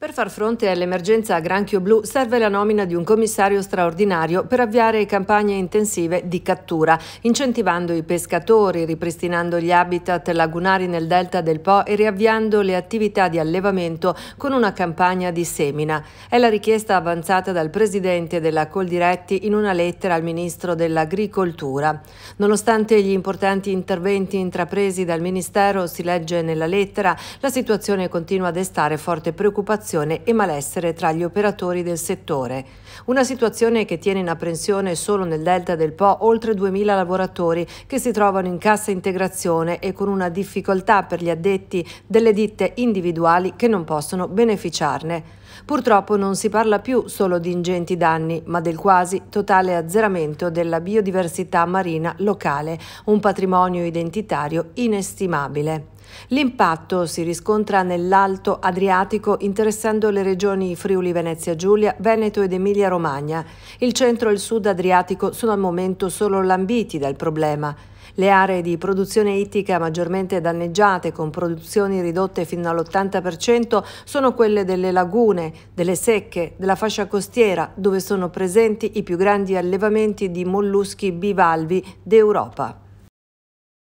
Per far fronte all'emergenza granchio blu serve la nomina di un commissario straordinario per avviare campagne intensive di cattura, incentivando i pescatori, ripristinando gli habitat lagunari nel delta del Po e riavviando le attività di allevamento con una campagna di semina. È la richiesta avanzata dal presidente della Coldiretti in una lettera al ministro dell'Agricoltura. Nonostante gli importanti interventi intrapresi dal ministero, si legge nella lettera, la situazione continua a destare forte preoccupazione disoccupazione e malessere tra gli operatori del settore. Una situazione che tiene in apprensione solo nel delta del Po oltre 2.000 lavoratori che si trovano in cassa integrazione e con una difficoltà per gli addetti delle ditte individuali che non possono beneficiarne. Purtroppo non si parla più solo di ingenti danni, ma del quasi totale azzeramento della biodiversità marina locale, un patrimonio identitario inestimabile. L'impatto si riscontra nell'Alto Adriatico interessato attraversando le regioni Friuli Venezia Giulia, Veneto ed Emilia Romagna. Il centro e il sud Adriatico sono al momento solo lambiti dal problema. Le aree di produzione ittica maggiormente danneggiate, con produzioni ridotte fino all'80%, sono quelle delle lagune, delle secche, della fascia costiera, dove sono presenti i più grandi allevamenti di molluschi bivalvi d'Europa.